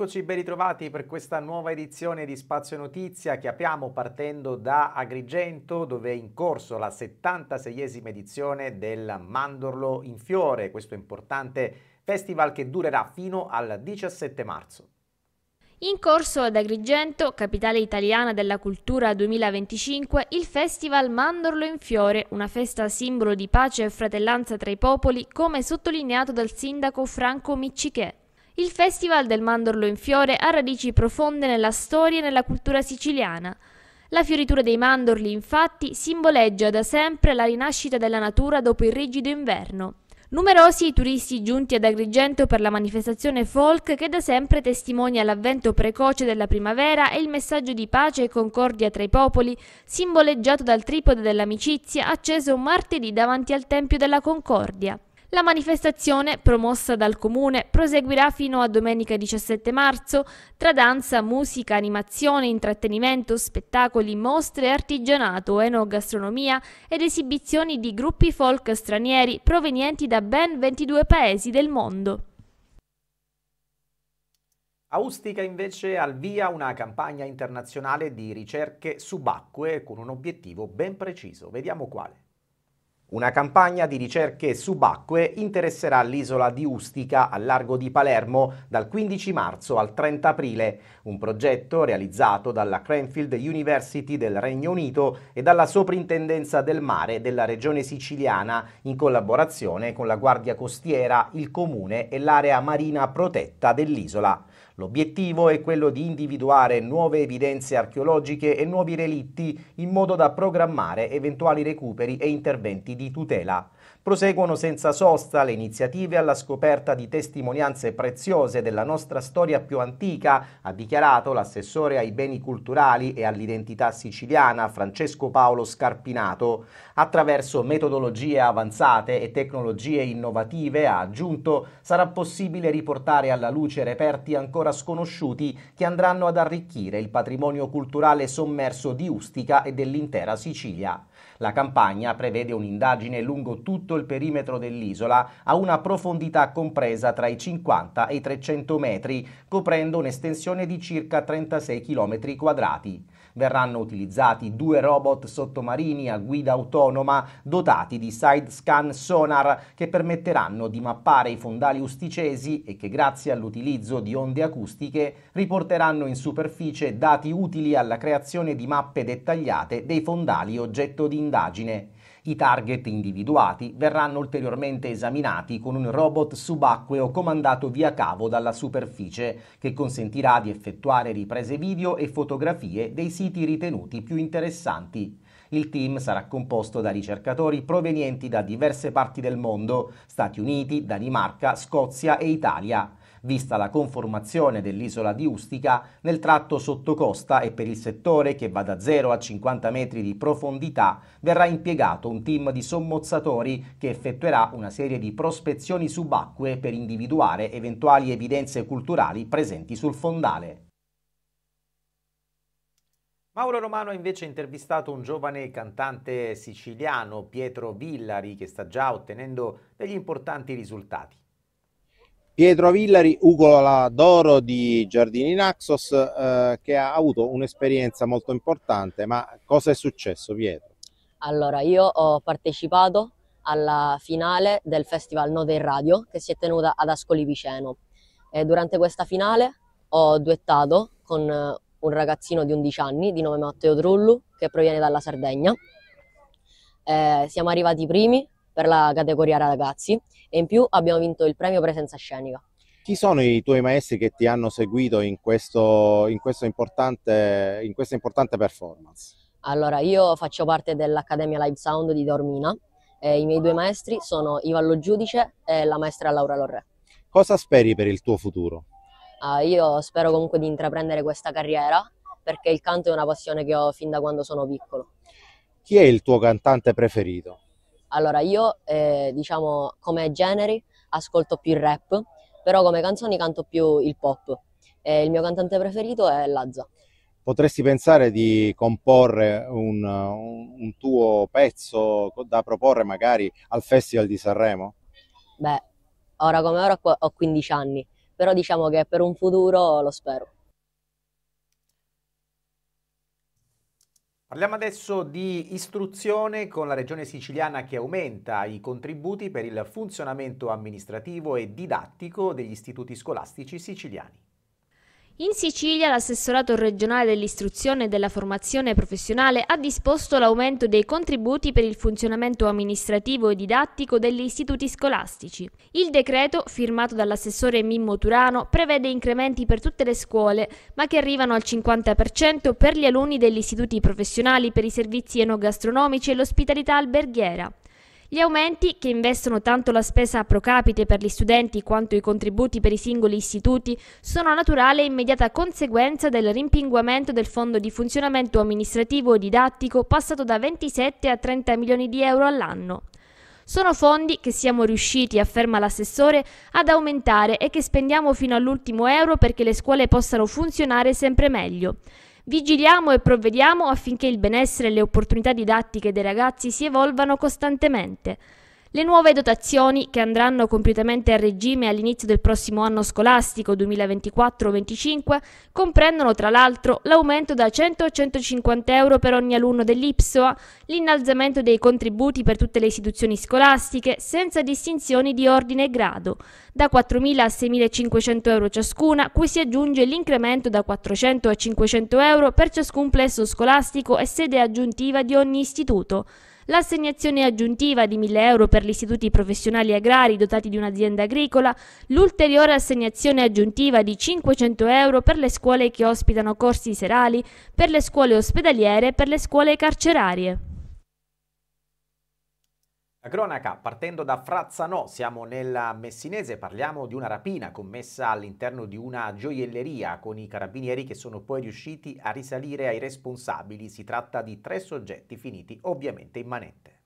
Eccoci ben ritrovati per questa nuova edizione di Spazio Notizia che apriamo partendo da Agrigento dove è in corso la 76esima edizione del Mandorlo in Fiore, questo importante festival che durerà fino al 17 marzo. In corso ad Agrigento, capitale italiana della cultura 2025, il festival Mandorlo in Fiore, una festa simbolo di pace e fratellanza tra i popoli, come sottolineato dal sindaco Franco Miccichè. Il Festival del mandorlo in fiore ha radici profonde nella storia e nella cultura siciliana. La fioritura dei mandorli, infatti, simboleggia da sempre la rinascita della natura dopo il rigido inverno. Numerosi i turisti giunti ad Agrigento per la manifestazione folk che da sempre testimonia l'avvento precoce della primavera e il messaggio di pace e concordia tra i popoli, simboleggiato dal tripode dell'amicizia acceso martedì davanti al Tempio della Concordia. La manifestazione, promossa dal comune, proseguirà fino a domenica 17 marzo tra danza, musica, animazione, intrattenimento, spettacoli, mostre, artigianato, enogastronomia ed esibizioni di gruppi folk stranieri provenienti da ben 22 paesi del mondo. Austica invece al via una campagna internazionale di ricerche subacquee con un obiettivo ben preciso. Vediamo quale. Una campagna di ricerche subacquee interesserà l'isola di Ustica al largo di Palermo dal 15 marzo al 30 aprile, un progetto realizzato dalla Cranfield University del Regno Unito e dalla Soprintendenza del Mare della Regione Siciliana in collaborazione con la Guardia Costiera, il Comune e l'area marina protetta dell'isola. L'obiettivo è quello di individuare nuove evidenze archeologiche e nuovi relitti in modo da programmare eventuali recuperi e interventi di tutela. Proseguono senza sosta le iniziative alla scoperta di testimonianze preziose della nostra storia più antica, ha dichiarato l'assessore ai beni culturali e all'identità siciliana Francesco Paolo Scarpinato. Attraverso metodologie avanzate e tecnologie innovative, ha aggiunto, sarà possibile riportare alla luce reperti ancora sconosciuti che andranno ad arricchire il patrimonio culturale sommerso di Ustica e dell'intera Sicilia. La campagna prevede un'indagine lungo tutto il perimetro dell'isola a una profondità compresa tra i 50 e i 300 metri, coprendo un'estensione di circa 36 km quadrati. Verranno utilizzati due robot sottomarini a guida autonoma dotati di side scan sonar che permetteranno di mappare i fondali usticesi e che grazie all'utilizzo di onde acustiche riporteranno in superficie dati utili alla creazione di mappe dettagliate dei fondali oggetto di indagine indagine. I target individuati verranno ulteriormente esaminati con un robot subacqueo comandato via cavo dalla superficie, che consentirà di effettuare riprese video e fotografie dei siti ritenuti più interessanti. Il team sarà composto da ricercatori provenienti da diverse parti del mondo, Stati Uniti, Danimarca, Scozia e Italia vista la conformazione dell'isola di Ustica nel tratto sottocosta e per il settore che va da 0 a 50 metri di profondità verrà impiegato un team di sommozzatori che effettuerà una serie di prospezioni subacquee per individuare eventuali evidenze culturali presenti sul fondale. Mauro Romano ha invece intervistato un giovane cantante siciliano, Pietro Villari, che sta già ottenendo degli importanti risultati. Pietro Villari, Ugola d'Oro di Giardini Naxos, eh, che ha avuto un'esperienza molto importante, ma cosa è successo Pietro? Allora, io ho partecipato alla finale del Festival Note in Radio che si è tenuta ad Ascoli Piceno. E durante questa finale ho duettato con eh, un ragazzino di 11 anni di nome Matteo Trullu che proviene dalla Sardegna. Eh, siamo arrivati primi per la categoria ragazzi e in più abbiamo vinto il premio presenza scenica. Chi sono i tuoi maestri che ti hanno seguito in, questo, in, questo importante, in questa importante performance? Allora, io faccio parte dell'Accademia Live Sound di Dormina e i miei due maestri sono Ivallo Giudice e la maestra Laura Lorre. Cosa speri per il tuo futuro? Uh, io spero comunque di intraprendere questa carriera perché il canto è una passione che ho fin da quando sono piccolo. Chi è il tuo cantante preferito? Allora, io eh, diciamo come generi ascolto più il rap, però come canzoni canto più il pop. E il mio cantante preferito è Lazza. Potresti pensare di comporre un, un, un tuo pezzo da proporre magari al Festival di Sanremo? Beh, ora come ora ho 15 anni, però diciamo che per un futuro lo spero. Parliamo adesso di istruzione con la regione siciliana che aumenta i contributi per il funzionamento amministrativo e didattico degli istituti scolastici siciliani. In Sicilia l'assessorato regionale dell'istruzione e della formazione professionale ha disposto l'aumento dei contributi per il funzionamento amministrativo e didattico degli istituti scolastici. Il decreto, firmato dall'assessore Mimmo Turano, prevede incrementi per tutte le scuole, ma che arrivano al 50% per gli alunni degli istituti professionali per i servizi enogastronomici e l'ospitalità alberghiera. Gli aumenti, che investono tanto la spesa pro capite per gli studenti quanto i contributi per i singoli istituti, sono naturale e immediata conseguenza del rimpinguamento del fondo di funzionamento amministrativo e didattico passato da 27 a 30 milioni di euro all'anno. Sono fondi che siamo riusciti, afferma l'assessore, ad aumentare e che spendiamo fino all'ultimo euro perché le scuole possano funzionare sempre meglio. Vigiliamo e provvediamo affinché il benessere e le opportunità didattiche dei ragazzi si evolvano costantemente. Le nuove dotazioni, che andranno completamente a regime all'inizio del prossimo anno scolastico 2024-25, comprendono tra l'altro l'aumento da 100 a 150 euro per ogni alunno dell'IPSOA, l'innalzamento dei contributi per tutte le istituzioni scolastiche senza distinzioni di ordine e grado, da 4.000 a 6.500 euro ciascuna, cui si aggiunge l'incremento da 400 a 500 euro per ciascun plesso scolastico e sede aggiuntiva di ogni istituto l'assegnazione aggiuntiva di 1.000 euro per gli istituti professionali agrari dotati di un'azienda agricola, l'ulteriore assegnazione aggiuntiva di 500 euro per le scuole che ospitano corsi serali, per le scuole ospedaliere e per le scuole carcerarie. La cronaca, partendo da Frazzano, siamo nella Messinese, parliamo di una rapina commessa all'interno di una gioielleria con i carabinieri che sono poi riusciti a risalire ai responsabili. Si tratta di tre soggetti finiti ovviamente in manette.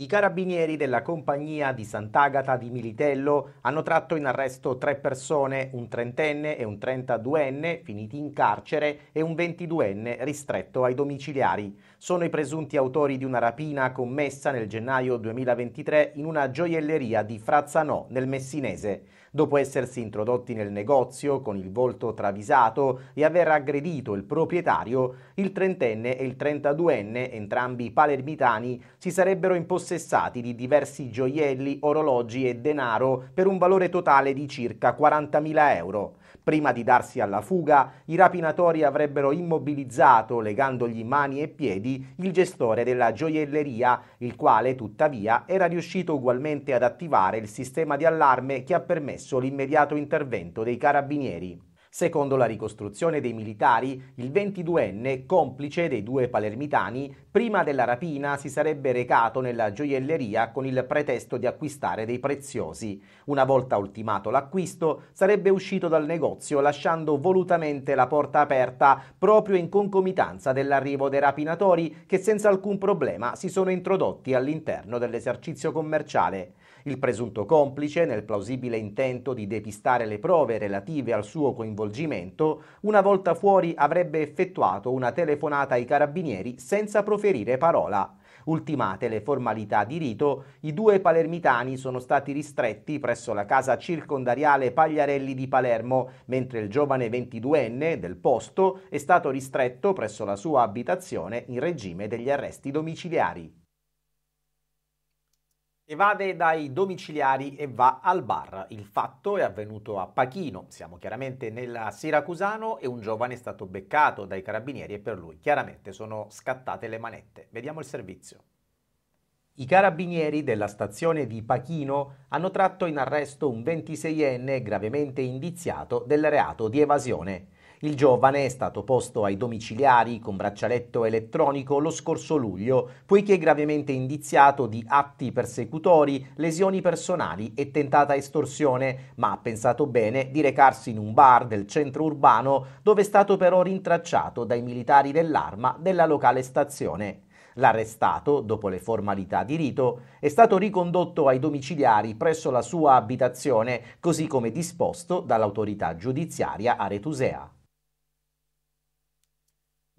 I carabinieri della compagnia di Sant'Agata di Militello hanno tratto in arresto tre persone, un trentenne e un 32enne finiti in carcere e un 22enne ristretto ai domiciliari. Sono i presunti autori di una rapina commessa nel gennaio 2023 in una gioielleria di Frazzanò nel Messinese dopo essersi introdotti nel negozio con il volto travisato e aver aggredito il proprietario, il trentenne e il trentaduenne, entrambi palermitani, si sarebbero impossessati di diversi gioielli, orologi e denaro per un valore totale di circa 40.000 euro. Prima di darsi alla fuga, i rapinatori avrebbero immobilizzato, legandogli mani e piedi, il gestore della gioielleria, il quale tuttavia era riuscito ugualmente ad attivare il sistema di allarme che ha permesso permesso l'immediato intervento dei carabinieri. Secondo la ricostruzione dei militari, il 22enne, complice dei due palermitani, prima della rapina si sarebbe recato nella gioielleria con il pretesto di acquistare dei preziosi. Una volta ultimato l'acquisto, sarebbe uscito dal negozio lasciando volutamente la porta aperta proprio in concomitanza dell'arrivo dei rapinatori che senza alcun problema si sono introdotti all'interno dell'esercizio commerciale. Il presunto complice, nel plausibile intento di depistare le prove relative al suo coinvolgimento, svolgimento, una volta fuori avrebbe effettuato una telefonata ai carabinieri senza proferire parola. Ultimate le formalità di rito, i due palermitani sono stati ristretti presso la casa circondariale Pagliarelli di Palermo, mentre il giovane 22enne del posto è stato ristretto presso la sua abitazione in regime degli arresti domiciliari. Evade dai domiciliari e va al bar. Il fatto è avvenuto a Pachino, siamo chiaramente nella Siracusano e un giovane è stato beccato dai carabinieri e per lui chiaramente sono scattate le manette. Vediamo il servizio. I carabinieri della stazione di Pachino hanno tratto in arresto un 26enne gravemente indiziato del reato di evasione. Il giovane è stato posto ai domiciliari con braccialetto elettronico lo scorso luglio, poiché gravemente indiziato di atti persecutori, lesioni personali e tentata estorsione, ma ha pensato bene di recarsi in un bar del centro urbano dove è stato però rintracciato dai militari dell'arma della locale stazione. L'arrestato, dopo le formalità di rito, è stato ricondotto ai domiciliari presso la sua abitazione, così come disposto dall'autorità giudiziaria aretusea.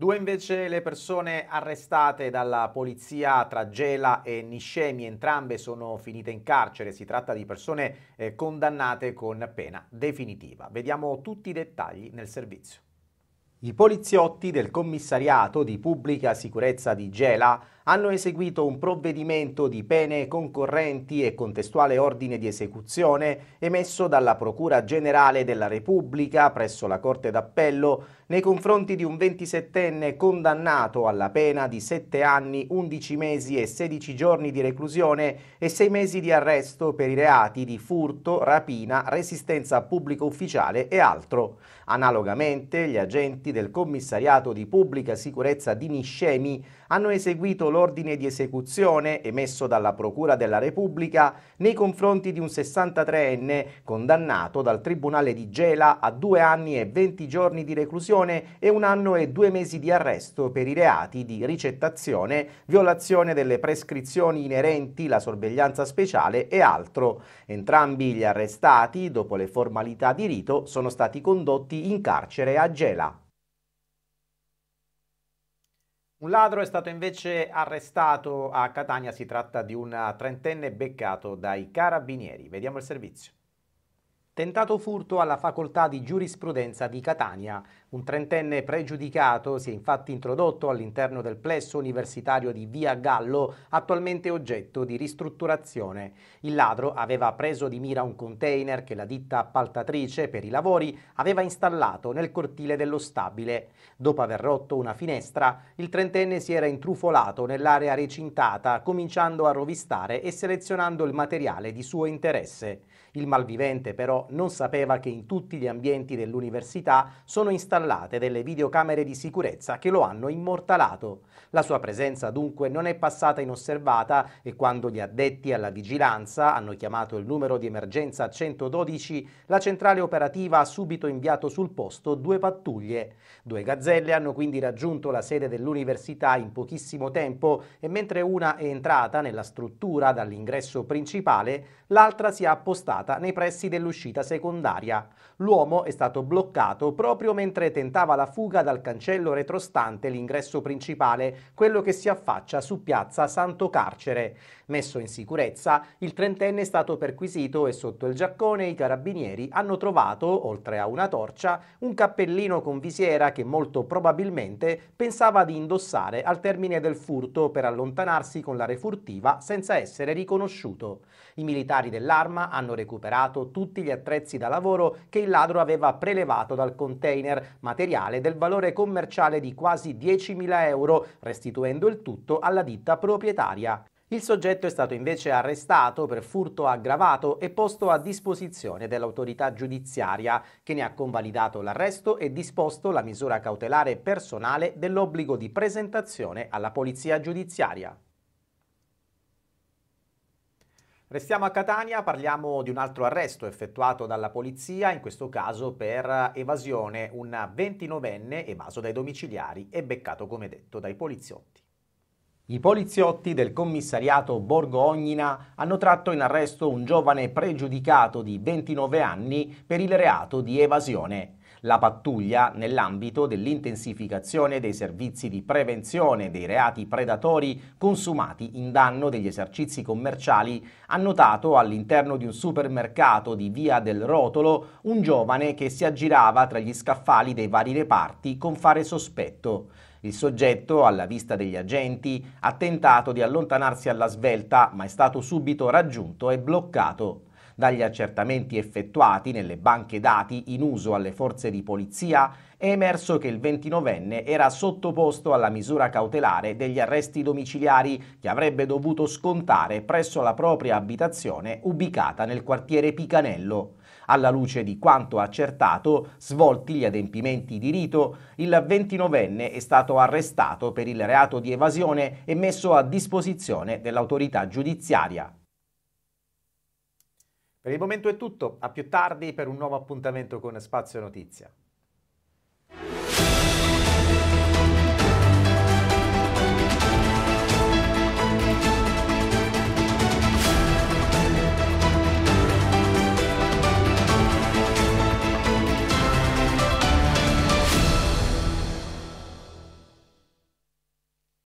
Due invece le persone arrestate dalla polizia tra Gela e Niscemi, entrambe sono finite in carcere, si tratta di persone eh, condannate con pena definitiva. Vediamo tutti i dettagli nel servizio. I poliziotti del commissariato di pubblica sicurezza di Gela hanno eseguito un provvedimento di pene concorrenti e contestuale ordine di esecuzione emesso dalla Procura Generale della Repubblica presso la Corte d'Appello nei confronti di un 27enne condannato alla pena di 7 anni, 11 mesi e 16 giorni di reclusione e 6 mesi di arresto per i reati di furto, rapina, resistenza a pubblico ufficiale e altro. Analogamente gli agenti agenti del commissariato di pubblica sicurezza di Niscemi hanno eseguito l'ordine di esecuzione emesso dalla Procura della Repubblica nei confronti di un 63enne condannato dal Tribunale di Gela a due anni e 20 giorni di reclusione e un anno e due mesi di arresto per i reati di ricettazione, violazione delle prescrizioni inerenti la sorveglianza speciale e altro. Entrambi gli arrestati, dopo le formalità di rito, sono stati condotti in carcere a Gela. Un ladro è stato invece arrestato a Catania, si tratta di un trentenne beccato dai carabinieri. Vediamo il servizio. Tentato furto alla facoltà di giurisprudenza di Catania. Un trentenne pregiudicato si è infatti introdotto all'interno del plesso universitario di Via Gallo, attualmente oggetto di ristrutturazione. Il ladro aveva preso di mira un container che la ditta appaltatrice per i lavori aveva installato nel cortile dello stabile. Dopo aver rotto una finestra, il trentenne si era intrufolato nell'area recintata, cominciando a rovistare e selezionando il materiale di suo interesse. Il malvivente però non sapeva che in tutti gli ambienti dell'università sono installati installate delle videocamere di sicurezza che lo hanno immortalato. La sua presenza dunque non è passata inosservata e quando gli addetti alla vigilanza hanno chiamato il numero di emergenza 112, la centrale operativa ha subito inviato sul posto due pattuglie. Due gazzelle hanno quindi raggiunto la sede dell'università in pochissimo tempo e mentre una è entrata nella struttura dall'ingresso principale, l'altra si è appostata nei pressi dell'uscita secondaria. L'uomo è stato bloccato proprio mentre mentre tentava la fuga dal cancello retrostante l'ingresso principale, quello che si affaccia su piazza Santo Carcere. Messo in sicurezza, il trentenne è stato perquisito e sotto il giaccone i carabinieri hanno trovato, oltre a una torcia, un cappellino con visiera che molto probabilmente pensava di indossare al termine del furto per allontanarsi con la refurtiva senza essere riconosciuto. I militari dell'arma hanno recuperato tutti gli attrezzi da lavoro che il ladro aveva prelevato dal container materiale del valore commerciale di quasi 10.000 euro, restituendo il tutto alla ditta proprietaria. Il soggetto è stato invece arrestato per furto aggravato e posto a disposizione dell'autorità giudiziaria, che ne ha convalidato l'arresto e disposto la misura cautelare personale dell'obbligo di presentazione alla polizia giudiziaria. Restiamo a Catania, parliamo di un altro arresto effettuato dalla polizia, in questo caso per evasione, un 29enne evaso dai domiciliari e beccato, come detto, dai poliziotti. I poliziotti del commissariato Borgo Ognina hanno tratto in arresto un giovane pregiudicato di 29 anni per il reato di evasione la pattuglia nell'ambito dell'intensificazione dei servizi di prevenzione dei reati predatori consumati in danno degli esercizi commerciali ha notato all'interno di un supermercato di Via del Rotolo un giovane che si aggirava tra gli scaffali dei vari reparti con fare sospetto. Il soggetto, alla vista degli agenti, ha tentato di allontanarsi alla svelta, ma è stato subito raggiunto e bloccato. Dagli accertamenti effettuati nelle banche dati in uso alle forze di polizia è emerso che il 29enne era sottoposto alla misura cautelare degli arresti domiciliari che avrebbe dovuto scontare presso la propria abitazione ubicata nel quartiere Picanello. Alla luce di quanto accertato, svolti gli adempimenti di rito, il 29enne è stato arrestato per il reato di evasione e messo a disposizione dell'autorità giudiziaria. Per il momento è tutto, a più tardi per un nuovo appuntamento con Spazio Notizia.